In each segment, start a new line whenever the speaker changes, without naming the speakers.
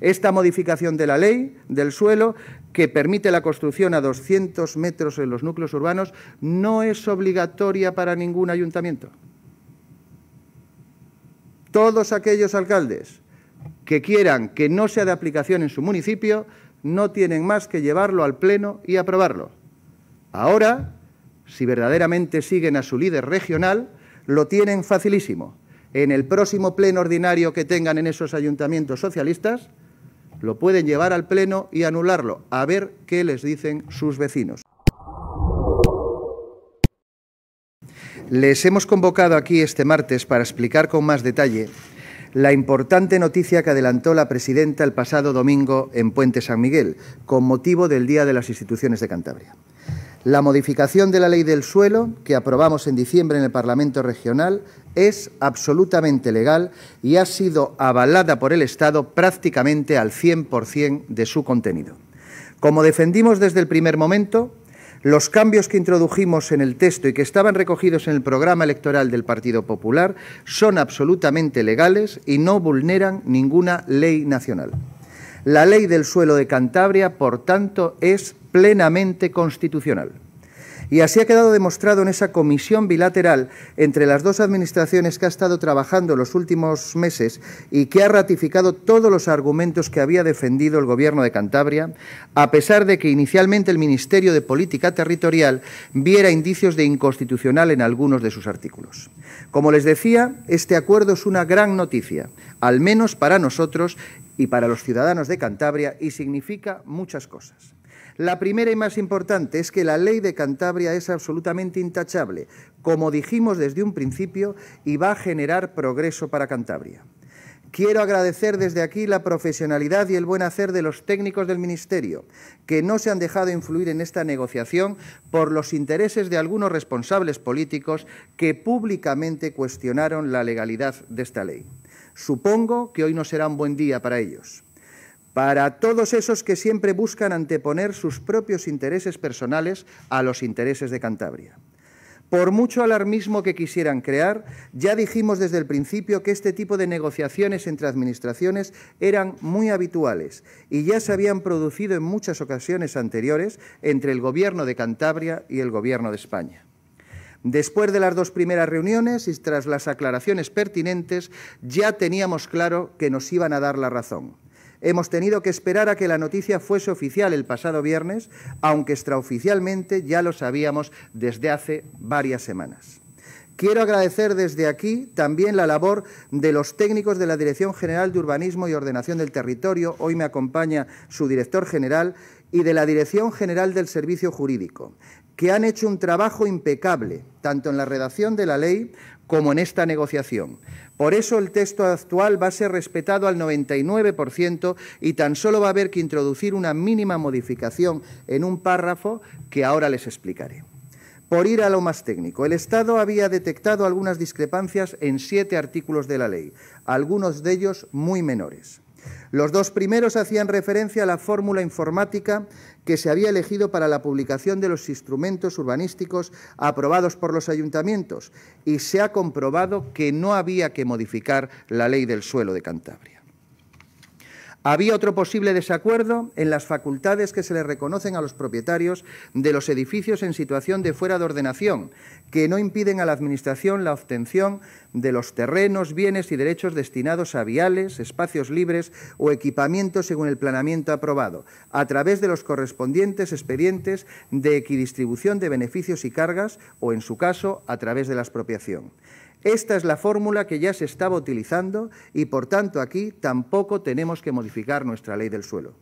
Esta modificación de la ley del suelo, que permite la construcción a 200 metros en los núcleos urbanos, no es obligatoria para ningún ayuntamiento. Todos aquellos alcaldes que quieran que no sea de aplicación en su municipio, no tienen más que llevarlo al Pleno y aprobarlo. Ahora, si verdaderamente siguen a su líder regional, lo tienen facilísimo. En el próximo Pleno ordinario que tengan en esos ayuntamientos socialistas, lo pueden llevar al Pleno y anularlo, a ver qué les dicen sus vecinos. Les hemos convocado aquí este martes para explicar con más detalle la importante noticia que adelantó la presidenta el pasado domingo en Puente San Miguel, con motivo del Día de las Instituciones de Cantabria. La modificación de la ley del suelo, que aprobamos en diciembre en el Parlamento Regional, es absolutamente legal y ha sido avalada por el Estado prácticamente al 100% de su contenido. Como defendimos desde el primer momento, los cambios que introdujimos en el texto y que estaban recogidos en el programa electoral del Partido Popular son absolutamente legales y no vulneran ninguna ley nacional. La ley del suelo de Cantabria, por tanto, es plenamente constitucional. Y así ha quedado demostrado en esa comisión bilateral entre las dos administraciones que ha estado trabajando los últimos meses y que ha ratificado todos los argumentos que había defendido el Gobierno de Cantabria, a pesar de que inicialmente el Ministerio de Política Territorial viera indicios de inconstitucional en algunos de sus artículos. Como les decía, este acuerdo es una gran noticia, al menos para nosotros y para los ciudadanos de Cantabria, y significa muchas cosas. La primera y más importante es que la ley de Cantabria es absolutamente intachable, como dijimos desde un principio, y va a generar progreso para Cantabria. Quiero agradecer desde aquí la profesionalidad y el buen hacer de los técnicos del Ministerio, que no se han dejado influir en esta negociación por los intereses de algunos responsables políticos que públicamente cuestionaron la legalidad de esta ley. Supongo que hoy no será un buen día para ellos para todos esos que siempre buscan anteponer sus propios intereses personales a los intereses de Cantabria. Por mucho alarmismo que quisieran crear, ya dijimos desde el principio que este tipo de negociaciones entre administraciones eran muy habituales y ya se habían producido en muchas ocasiones anteriores entre el Gobierno de Cantabria y el Gobierno de España. Después de las dos primeras reuniones y tras las aclaraciones pertinentes, ya teníamos claro que nos iban a dar la razón Hemos tenido que esperar a que la noticia fuese oficial el pasado viernes, aunque extraoficialmente ya lo sabíamos desde hace varias semanas. Quiero agradecer desde aquí también la labor de los técnicos de la Dirección General de Urbanismo y Ordenación del Territorio, hoy me acompaña su director general, y de la Dirección General del Servicio Jurídico, que han hecho un trabajo impecable, tanto en la redacción de la ley como en esta negociación. Por eso el texto actual va a ser respetado al 99% y tan solo va a haber que introducir una mínima modificación en un párrafo que ahora les explicaré. Por ir a lo más técnico, el Estado había detectado algunas discrepancias en siete artículos de la ley, algunos de ellos muy menores. Los dos primeros hacían referencia a la fórmula informática que se había elegido para la publicación de los instrumentos urbanísticos aprobados por los ayuntamientos y se ha comprobado que no había que modificar la ley del suelo de Cantabria. Había otro posible desacuerdo en las facultades que se le reconocen a los propietarios de los edificios en situación de fuera de ordenación, que no impiden a la Administración la obtención de los terrenos, bienes y derechos destinados a viales, espacios libres o equipamientos según el planeamiento aprobado, a través de los correspondientes expedientes de equidistribución de beneficios y cargas o, en su caso, a través de la expropiación. Esta es la fórmula que ya se estaba utilizando y, por tanto, aquí tampoco tenemos que modificar nuestra ley del suelo.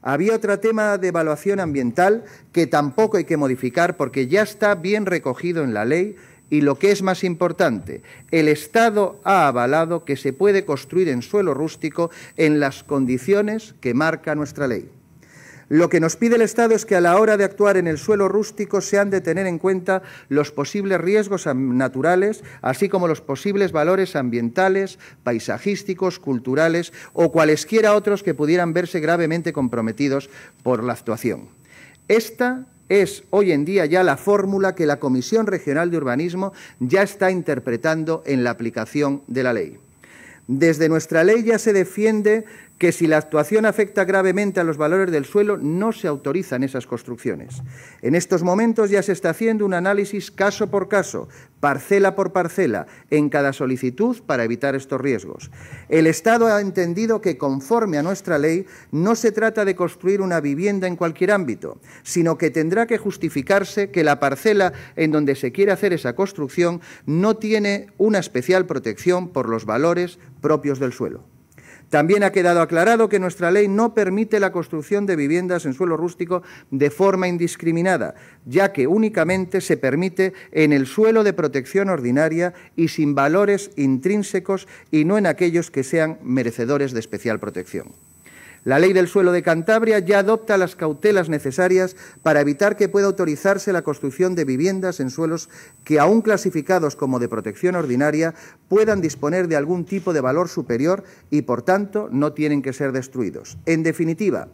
Había otro tema de evaluación ambiental que tampoco hay que modificar porque ya está bien recogido en la ley y lo que es más importante, el Estado ha avalado que se puede construir en suelo rústico en las condiciones que marca nuestra ley. Lo que nos pide el Estado es que a la hora de actuar en el suelo rústico se han de tener en cuenta los posibles riesgos naturales, así como los posibles valores ambientales, paisajísticos, culturales o cualesquiera otros que pudieran verse gravemente comprometidos por la actuación. Esta es hoy en día ya la fórmula que la Comisión Regional de Urbanismo ya está interpretando en la aplicación de la ley. Desde nuestra ley ya se defiende que si la actuación afecta gravemente a los valores del suelo, no se autorizan esas construcciones. En estos momentos ya se está haciendo un análisis caso por caso, parcela por parcela, en cada solicitud para evitar estos riesgos. El Estado ha entendido que, conforme a nuestra ley, no se trata de construir una vivienda en cualquier ámbito, sino que tendrá que justificarse que la parcela en donde se quiere hacer esa construcción no tiene una especial protección por los valores propios del suelo. También ha quedado aclarado que nuestra ley no permite la construcción de viviendas en suelo rústico de forma indiscriminada, ya que únicamente se permite en el suelo de protección ordinaria y sin valores intrínsecos y no en aquellos que sean merecedores de especial protección. La ley del suelo de Cantabria ya adopta las cautelas necesarias para evitar que pueda autorizarse la construcción de viviendas en suelos que, aún clasificados como de protección ordinaria, puedan disponer de algún tipo de valor superior y, por tanto, no tienen que ser destruidos. En definitiva,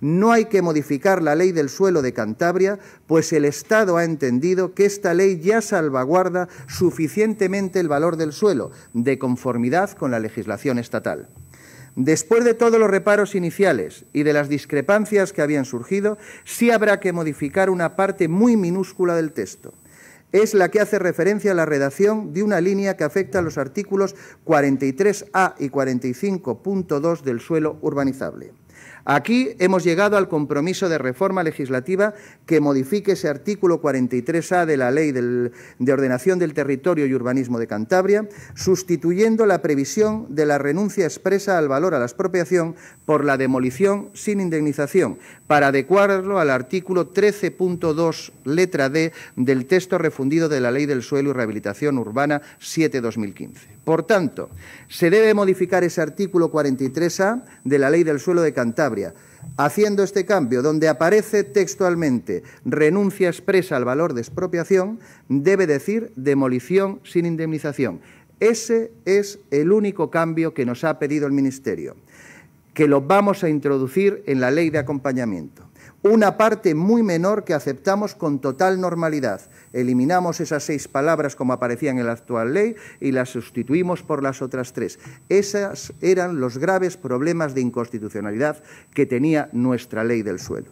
no hay que modificar la ley del suelo de Cantabria, pues el Estado ha entendido que esta ley ya salvaguarda suficientemente el valor del suelo, de conformidad con la legislación estatal. Después de todos los reparos iniciales y de las discrepancias que habían surgido, sí habrá que modificar una parte muy minúscula del texto. Es la que hace referencia a la redacción de una línea que afecta a los artículos 43A y 45.2 del suelo urbanizable. Aquí hemos llegado al compromiso de reforma legislativa que modifique ese artículo 43A de la Ley de Ordenación del Territorio y Urbanismo de Cantabria, sustituyendo la previsión de la renuncia expresa al valor a la expropiación por la demolición sin indemnización, para adecuarlo al artículo 13.2, letra D, del texto refundido de la Ley del Suelo y Rehabilitación Urbana 7-2015. Por tanto, se debe modificar ese artículo 43A de la Ley del Suelo de Cantabria, haciendo este cambio, donde aparece textualmente renuncia expresa al valor de expropiación, debe decir demolición sin indemnización. Ese es el único cambio que nos ha pedido el Ministerio que lo vamos a introducir en la ley de acompañamiento. Una parte muy menor que aceptamos con total normalidad. Eliminamos esas seis palabras como aparecían en la actual ley y las sustituimos por las otras tres. Esos eran los graves problemas de inconstitucionalidad que tenía nuestra ley del suelo.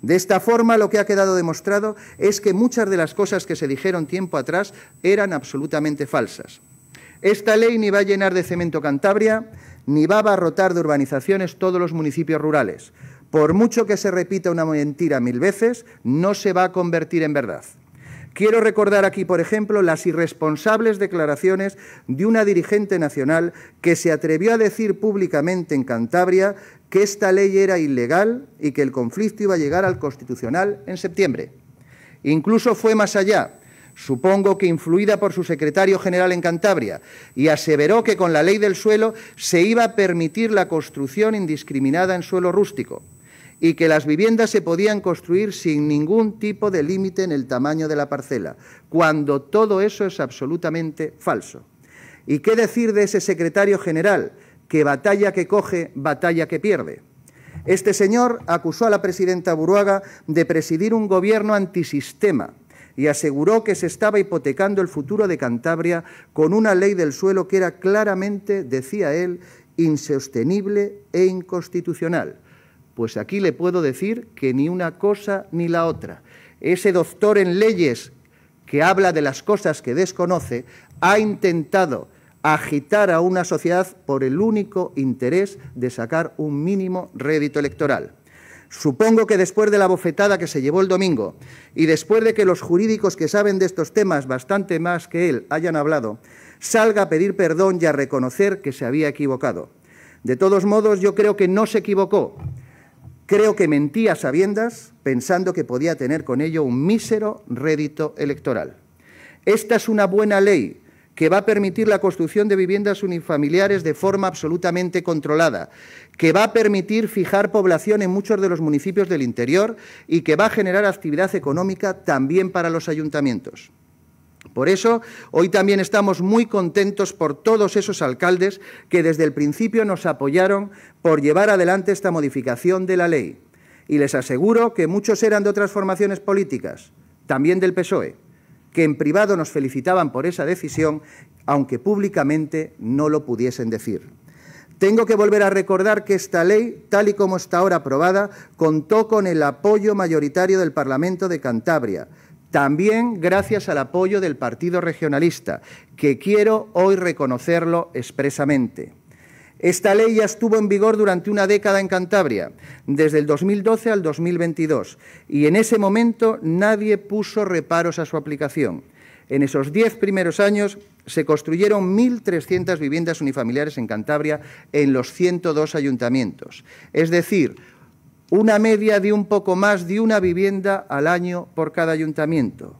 De esta forma, lo que ha quedado demostrado es que muchas de las cosas que se dijeron tiempo atrás eran absolutamente falsas. Esta ley ni va a llenar de cemento Cantabria, ni va a abarrotar de urbanizaciones todos los municipios rurales. Por mucho que se repita una mentira mil veces, no se va a convertir en verdad. Quiero recordar aquí, por ejemplo, las irresponsables declaraciones de una dirigente nacional que se atrevió a decir públicamente en Cantabria que esta ley era ilegal y que el conflicto iba a llegar al Constitucional en septiembre. Incluso fue más allá supongo que influida por su secretario general en Cantabria, y aseveró que con la ley del suelo se iba a permitir la construcción indiscriminada en suelo rústico y que las viviendas se podían construir sin ningún tipo de límite en el tamaño de la parcela, cuando todo eso es absolutamente falso. ¿Y qué decir de ese secretario general, que batalla que coge, batalla que pierde? Este señor acusó a la presidenta Buruaga de presidir un gobierno antisistema, y aseguró que se estaba hipotecando el futuro de Cantabria con una ley del suelo que era claramente, decía él, insostenible e inconstitucional. Pues aquí le puedo decir que ni una cosa ni la otra. Ese doctor en leyes que habla de las cosas que desconoce ha intentado agitar a una sociedad por el único interés de sacar un mínimo rédito electoral. Supongo que después de la bofetada que se llevó el domingo y después de que los jurídicos que saben de estos temas bastante más que él hayan hablado, salga a pedir perdón y a reconocer que se había equivocado. De todos modos, yo creo que no se equivocó. Creo que mentía sabiendas, pensando que podía tener con ello un mísero rédito electoral. Esta es una buena ley, que va a permitir la construcción de viviendas unifamiliares de forma absolutamente controlada, que va a permitir fijar población en muchos de los municipios del interior y que va a generar actividad económica también para los ayuntamientos. Por eso, hoy también estamos muy contentos por todos esos alcaldes que desde el principio nos apoyaron por llevar adelante esta modificación de la ley. Y les aseguro que muchos eran de otras formaciones políticas, también del PSOE que en privado nos felicitaban por esa decisión, aunque públicamente no lo pudiesen decir. Tengo que volver a recordar que esta ley, tal y como está ahora aprobada, contó con el apoyo mayoritario del Parlamento de Cantabria, también gracias al apoyo del Partido Regionalista, que quiero hoy reconocerlo expresamente. Esta ley ya estuvo en vigor durante una década en Cantabria, desde el 2012 al 2022, y en ese momento nadie puso reparos a su aplicación. En esos diez primeros años se construyeron 1.300 viviendas unifamiliares en Cantabria en los 102 ayuntamientos, es decir, una media de un poco más de una vivienda al año por cada ayuntamiento.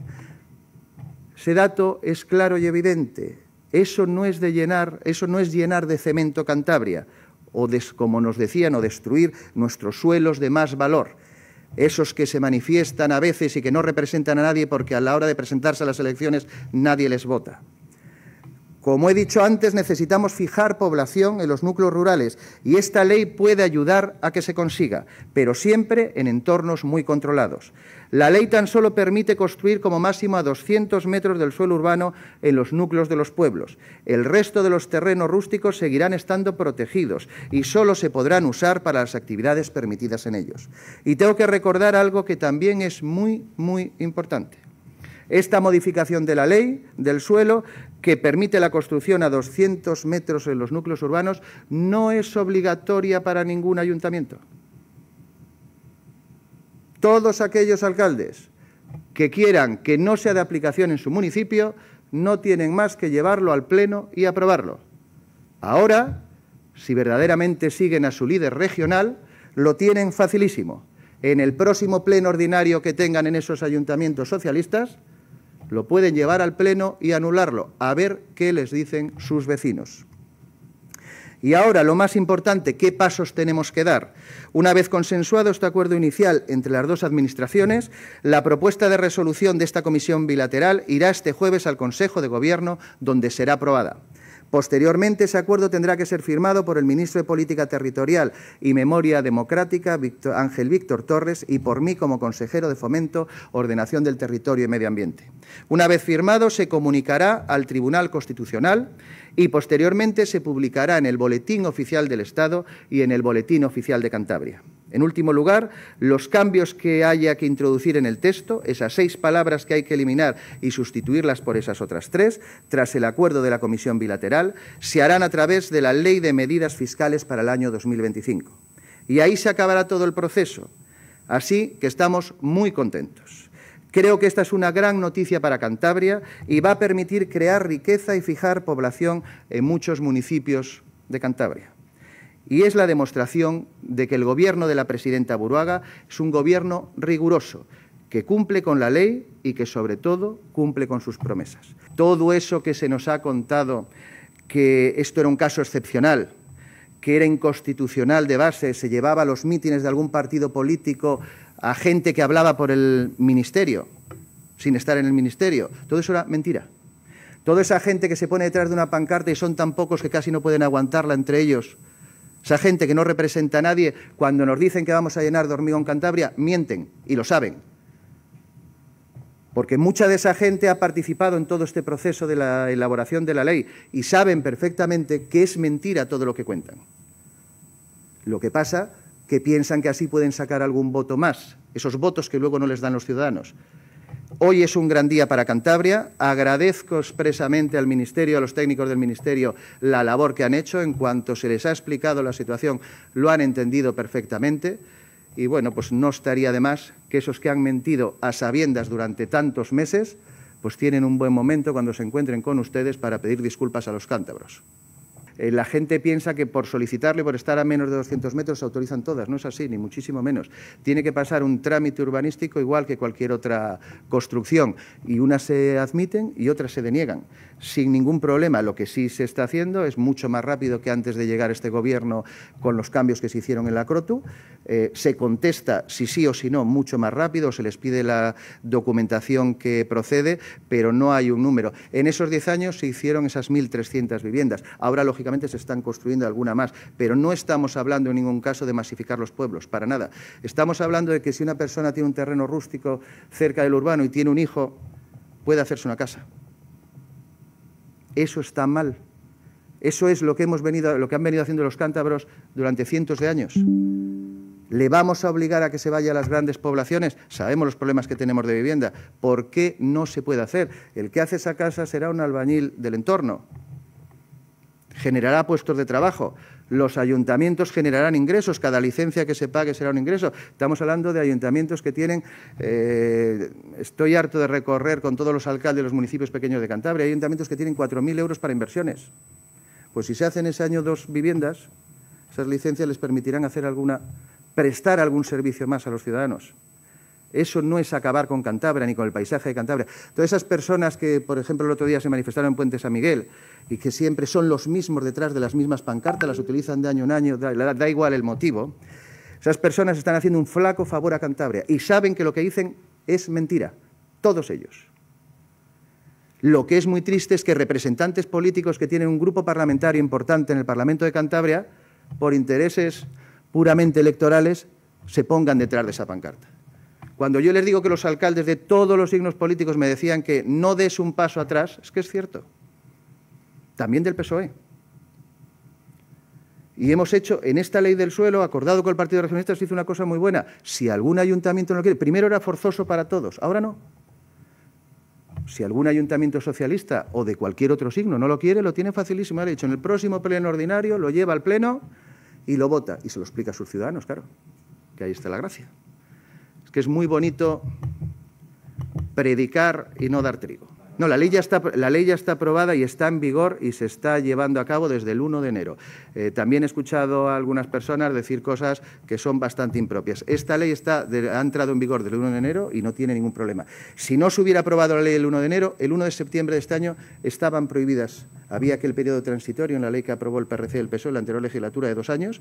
Ese dato es claro y evidente. Eso no es de llenar, eso no es llenar de cemento Cantabria, o como nos decían, o destruir nuestros suelos de más valor. Esos que se manifiestan a veces y que no representan a nadie porque a la hora de presentarse a las elecciones nadie les vota. Como he dicho antes, necesitamos fijar población en los núcleos rurales y esta ley puede ayudar a que se consiga, pero siempre en entornos muy controlados. La ley tan solo permite construir como máximo a 200 metros del suelo urbano en los núcleos de los pueblos. El resto de los terrenos rústicos seguirán estando protegidos y solo se podrán usar para las actividades permitidas en ellos. Y tengo que recordar algo que también es muy, muy importante. Esta modificación de la ley del suelo, que permite la construcción a 200 metros en los núcleos urbanos, no es obligatoria para ningún ayuntamiento. Todos aquellos alcaldes que quieran que no sea de aplicación en su municipio, no tienen más que llevarlo al Pleno y aprobarlo. Ahora, si verdaderamente siguen a su líder regional, lo tienen facilísimo. En el próximo Pleno ordinario que tengan en esos ayuntamientos socialistas, lo pueden llevar al Pleno y anularlo, a ver qué les dicen sus vecinos. Y ahora, lo más importante, ¿qué pasos tenemos que dar? Una vez consensuado este acuerdo inicial entre las dos administraciones, la propuesta de resolución de esta comisión bilateral irá este jueves al Consejo de Gobierno, donde será aprobada. Posteriormente, ese acuerdo tendrá que ser firmado por el ministro de Política Territorial y Memoria Democrática, Ángel Víctor Torres, y por mí como consejero de Fomento, Ordenación del Territorio y Medio Ambiente. Una vez firmado, se comunicará al Tribunal Constitucional y posteriormente se publicará en el Boletín Oficial del Estado y en el Boletín Oficial de Cantabria. En último lugar, los cambios que haya que introducir en el texto, esas seis palabras que hay que eliminar y sustituirlas por esas otras tres, tras el acuerdo de la Comisión Bilateral, se harán a través de la Ley de Medidas Fiscales para el año 2025. Y ahí se acabará todo el proceso. Así que estamos muy contentos. Creo que esta es una gran noticia para Cantabria y va a permitir crear riqueza y fijar población en muchos municipios de Cantabria. Y es la demostración de que el gobierno de la presidenta Buruaga es un gobierno riguroso, que cumple con la ley y que sobre todo cumple con sus promesas. Todo eso que se nos ha contado, que esto era un caso excepcional, que era inconstitucional de base, se llevaba a los mítines de algún partido político a gente que hablaba por el ministerio, sin estar en el ministerio, todo eso era mentira. Toda esa gente que se pone detrás de una pancarta y son tan pocos que casi no pueden aguantarla entre ellos, esa gente que no representa a nadie, cuando nos dicen que vamos a llenar de en Cantabria, mienten y lo saben. Porque mucha de esa gente ha participado en todo este proceso de la elaboración de la ley y saben perfectamente que es mentira todo lo que cuentan. Lo que pasa que piensan que así pueden sacar algún voto más, esos votos que luego no les dan los ciudadanos. Hoy es un gran día para Cantabria. Agradezco expresamente al Ministerio, a los técnicos del Ministerio, la labor que han hecho. En cuanto se les ha explicado la situación, lo han entendido perfectamente. Y bueno, pues no estaría de más que esos que han mentido a sabiendas durante tantos meses, pues tienen un buen momento cuando se encuentren con ustedes para pedir disculpas a los cántabros. Eh, la gente piensa que por solicitarle, por estar a menos de 200 metros, se autorizan todas. No es así, ni muchísimo menos. Tiene que pasar un trámite urbanístico igual que cualquier otra construcción y unas se admiten y otras se deniegan sin ningún problema. Lo que sí se está haciendo es mucho más rápido que antes de llegar este gobierno con los cambios que se hicieron en la CROTU. Eh, se contesta si sí o si no mucho más rápido, se les pide la documentación que procede, pero no hay un número. En esos 10 años se hicieron esas 1.300 viviendas. Ahora, lógicamente, se están construyendo alguna más, pero no estamos hablando en ningún caso de masificar los pueblos, para nada. Estamos hablando de que si una persona tiene un terreno rústico cerca del urbano y tiene un hijo, puede hacerse una casa. Eso está mal. Eso es lo que, hemos venido, lo que han venido haciendo los cántabros durante cientos de años. ¿Le vamos a obligar a que se vaya a las grandes poblaciones? Sabemos los problemas que tenemos de vivienda. ¿Por qué no se puede hacer? El que hace esa casa será un albañil del entorno. Generará puestos de trabajo. Los ayuntamientos generarán ingresos, cada licencia que se pague será un ingreso. Estamos hablando de ayuntamientos que tienen, eh, estoy harto de recorrer con todos los alcaldes de los municipios pequeños de Cantabria, ayuntamientos que tienen 4.000 euros para inversiones. Pues si se hacen ese año dos viviendas, esas licencias les permitirán hacer alguna, prestar algún servicio más a los ciudadanos. Eso no es acabar con Cantabria ni con el paisaje de Cantabria. Todas esas personas que, por ejemplo, el otro día se manifestaron en Puente San Miguel y que siempre son los mismos detrás de las mismas pancartas, las utilizan de año en año, da, da igual el motivo, esas personas están haciendo un flaco favor a Cantabria y saben que lo que dicen es mentira, todos ellos. Lo que es muy triste es que representantes políticos que tienen un grupo parlamentario importante en el Parlamento de Cantabria, por intereses puramente electorales, se pongan detrás de esa pancarta. Cuando yo les digo que los alcaldes de todos los signos políticos me decían que no des un paso atrás, es que es cierto. También del PSOE. Y hemos hecho, en esta ley del suelo, acordado con el Partido Regionalista, se hizo una cosa muy buena. Si algún ayuntamiento no lo quiere, primero era forzoso para todos, ahora no. Si algún ayuntamiento socialista o de cualquier otro signo no lo quiere, lo tiene facilísimo. Ha hecho dicho, en el próximo pleno ordinario lo lleva al pleno y lo vota. Y se lo explica a sus ciudadanos, claro, que ahí está la gracia que es muy bonito predicar y no dar trigo. No, la ley, ya está, aprobada y está en vigor y se está llevando a cabo desde el 1 de enero. Eh, también he escuchado a algunas personas decir cosas que son bastante impropias. Esta ley ha entrado en vigor desde el 1 de enero y no tiene ningún problema. Si no se hubiera aprobado la ley el 1 de enero, el 1 de septiembre de este año estaban prohibidas. Había aquel periodo transitorio en la ley que aprobó el PRC el PSOE la anterior legislatura de dos años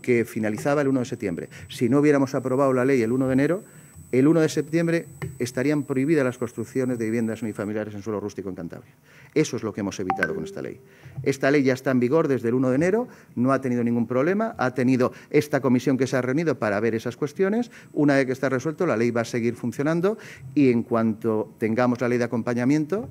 que finalizaba el 1 de septiembre. Si no hubiéramos aprobado la ley el 1 de enero, el 1 de septiembre estarían prohibidas las construcciones de viviendas unifamiliares en suelo rústico en Cantabria. Eso es lo que hemos evitado con esta ley. Esta ley ya está en vigor desde el 1 de enero, no ha tenido ningún problema, ha tenido esta comisión que se ha reunido para ver esas cuestiones. Una vez que está resuelto, la ley va a seguir funcionando y en cuanto tengamos la ley de acompañamiento,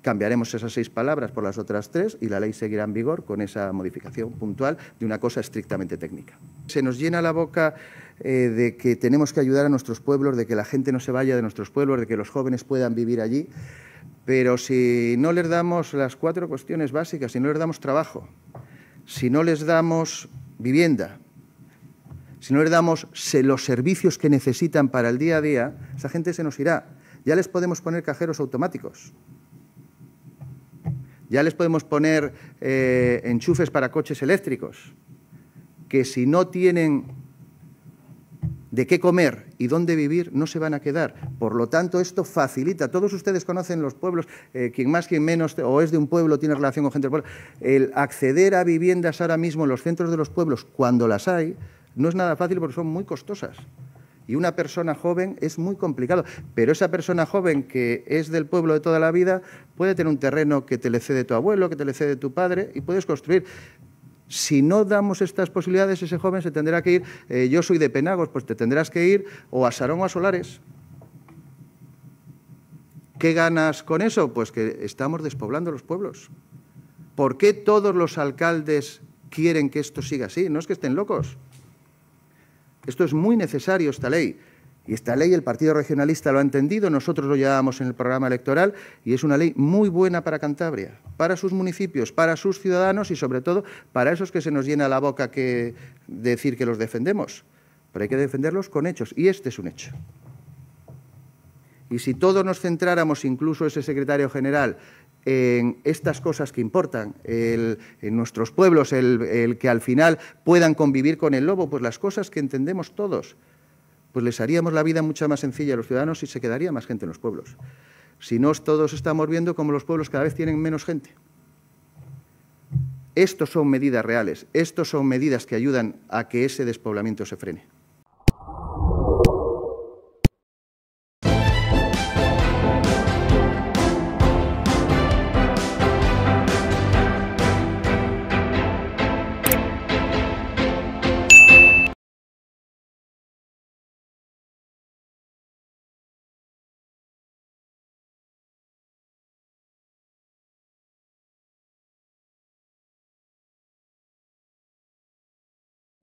cambiaremos esas seis palabras por las otras tres y la ley seguirá en vigor con esa modificación puntual de una cosa estrictamente técnica. Se nos llena la boca eh, de que tenemos que ayudar a nuestros pueblos, de que la gente no se vaya de nuestros pueblos, de que los jóvenes puedan vivir allí. Pero si no les damos las cuatro cuestiones básicas, si no les damos trabajo, si no les damos vivienda, si no les damos los servicios que necesitan para el día a día, esa gente se nos irá. Ya les podemos poner cajeros automáticos. Ya les podemos poner eh, enchufes para coches eléctricos, que si no tienen de qué comer y dónde vivir no se van a quedar. Por lo tanto, esto facilita. Todos ustedes conocen los pueblos, eh, quien más, quien menos, o es de un pueblo, tiene relación con gente del pueblo. El acceder a viviendas ahora mismo en los centros de los pueblos, cuando las hay, no es nada fácil porque son muy costosas. Y una persona joven es muy complicado. Pero esa persona joven que es del pueblo de toda la vida puede tener un terreno que te le cede tu abuelo, que te le cede tu padre y puedes construir. Si no damos estas posibilidades, ese joven se tendrá que ir, eh, yo soy de Penagos, pues te tendrás que ir o a Sarón o a Solares. ¿Qué ganas con eso? Pues que estamos despoblando los pueblos. ¿Por qué todos los alcaldes quieren que esto siga así? No es que estén locos. Esto es muy necesario, esta ley. Y esta ley el Partido Regionalista lo ha entendido, nosotros lo llevábamos en el programa electoral y es una ley muy buena para Cantabria, para sus municipios, para sus ciudadanos y sobre todo para esos que se nos llena la boca que decir que los defendemos. Pero hay que defenderlos con hechos y este es un hecho. Y si todos nos centráramos, incluso ese secretario general, en estas cosas que importan, en nuestros pueblos, el, el que al final puedan convivir con el lobo, pues las cosas que entendemos todos, pues les haríamos la vida mucho más sencilla a los ciudadanos y se quedaría más gente en los pueblos. Si no, todos estamos viendo como los pueblos cada vez tienen menos gente. Estos son medidas reales, estos son medidas que ayudan a que ese despoblamiento se frene.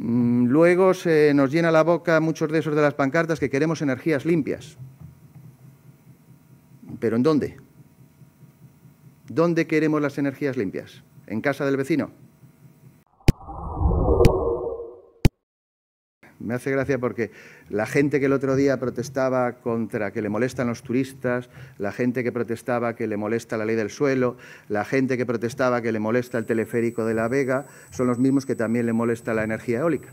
Mm, luego se nos llena la boca muchos de esos de las pancartas que queremos energías limpias. ¿Pero en dónde? ¿Dónde queremos las energías limpias? ¿En casa del vecino? Me hace gracia porque la gente que el otro día protestaba contra que le molestan los turistas, la gente que protestaba que le molesta la ley del suelo, la gente que protestaba que le molesta el teleférico de La Vega, son los mismos que también le molesta la energía eólica.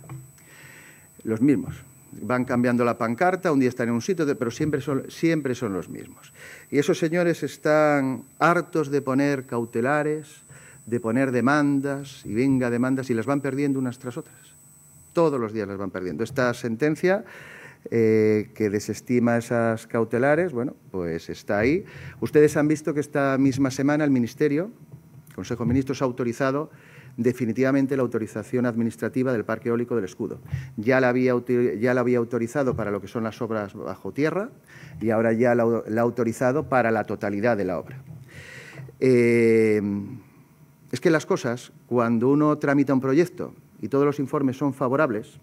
Los mismos. Van cambiando la pancarta, un día están en un sitio, pero siempre son, siempre son los mismos. Y esos señores están hartos de poner cautelares, de poner demandas, y venga demandas, y las van perdiendo unas tras otras todos los días las van perdiendo. Esta sentencia eh, que desestima esas cautelares, bueno, pues está ahí. Ustedes han visto que esta misma semana el Ministerio, el Consejo de Ministros, ha autorizado definitivamente la autorización administrativa del Parque Eólico del Escudo. Ya la había, ya la había autorizado para lo que son las obras bajo tierra y ahora ya la, ha autorizado para la totalidad de la obra. Eh, es que las cosas, cuando uno tramita un proyecto y todos los informes son favorables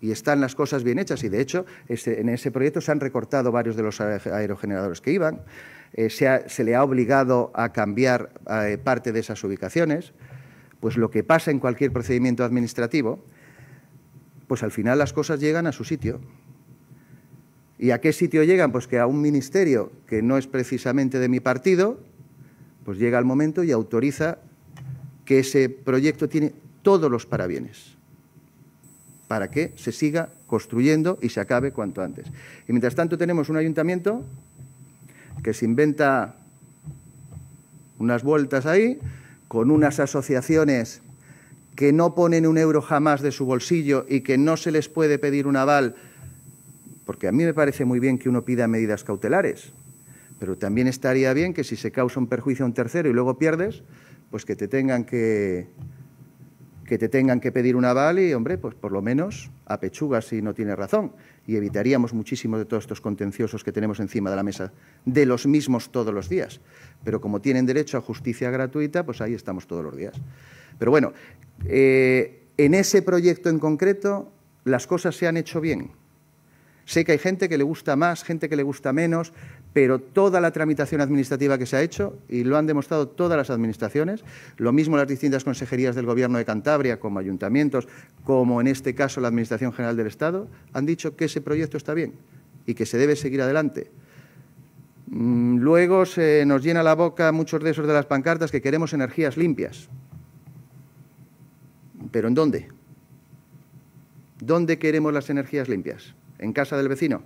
y están las cosas bien hechas y de hecho en ese proyecto se han recortado varios de los aerogeneradores que iban, eh, se, le ha obligado a cambiar eh, parte de esas ubicaciones, pues lo que pasa en cualquier procedimiento administrativo, pues al final las cosas llegan a su sitio. ¿Y a qué sitio llegan? Pues que a un ministerio que no es precisamente de mi partido, pues llega el momento y autoriza que ese proyecto tiene todos los parabienes para que se siga construyendo y se acabe cuanto antes. Y mientras tanto tenemos un ayuntamiento que se inventa unas vueltas ahí, con unas asociaciones que no ponen un euro jamás de su bolsillo y que no se les puede pedir un aval, porque a mí me parece muy bien que uno pida medidas cautelares, pero también estaría bien que si se causa un perjuicio a un tercero y luego pierdes, pues que te tengan que que te tengan que pedir un aval y, hombre, pues por lo menos a pechuga si no tiene razón. Y evitaríamos muchísimo de todos estos contenciosos que tenemos encima de la mesa, de los mismos todos los días. Pero como tienen derecho a justicia gratuita, pues ahí estamos todos los días. Pero bueno, eh, en ese proyecto en concreto, las cosas se han hecho bien. Sé que hay gente que le gusta más, gente que le gusta menos, pero toda la tramitación administrativa que se ha hecho, y lo han demostrado todas las administraciones, lo mismo las distintas consejerías del Gobierno de Cantabria, como ayuntamientos, como en este caso la Administración General del Estado, han dicho que ese proyecto está bien y que se debe seguir adelante. Mm, luego se nos llena la boca muchos de esos de las pancartas que queremos energías limpias. ¿Pero en dónde? ¿Dónde queremos las energías limpias? ¿En casa del vecino?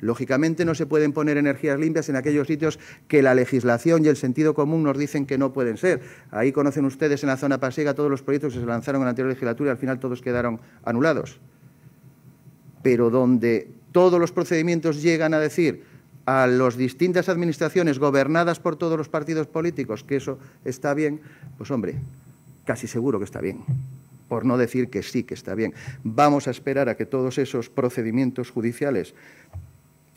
Lógicamente no se pueden poner energías limpias en aquellos sitios que la legislación y el sentido común nos dicen que no pueden ser. Ahí conocen ustedes en la zona pasiega todos los proyectos que se lanzaron en la anterior legislatura y al final todos quedaron anulados. Pero donde todos los procedimientos llegan a decir a las distintas administraciones gobernadas por todos los partidos políticos que eso está bien, pues hombre, casi seguro que está bien por no decir que sí que está bien. Vamos a esperar a que todos esos procedimientos judiciales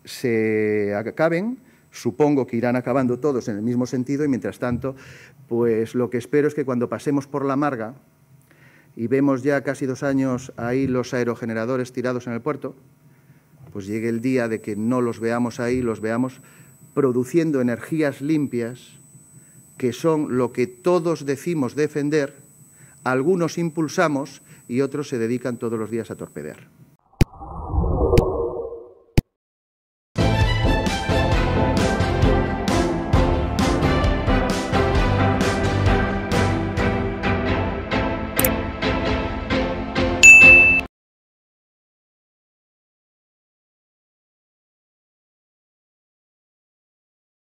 se acaben, supongo que irán acabando todos en el mismo sentido y mientras tanto, pues lo que espero es que cuando pasemos por la Marga y vemos ya casi dos años ahí los aerogeneradores tirados en el puerto, pues llegue el día de que no los veamos ahí, los veamos produciendo energías limpias que son lo que todos decimos defender, algunos impulsamos y otros se dedican todos los días a torpedear.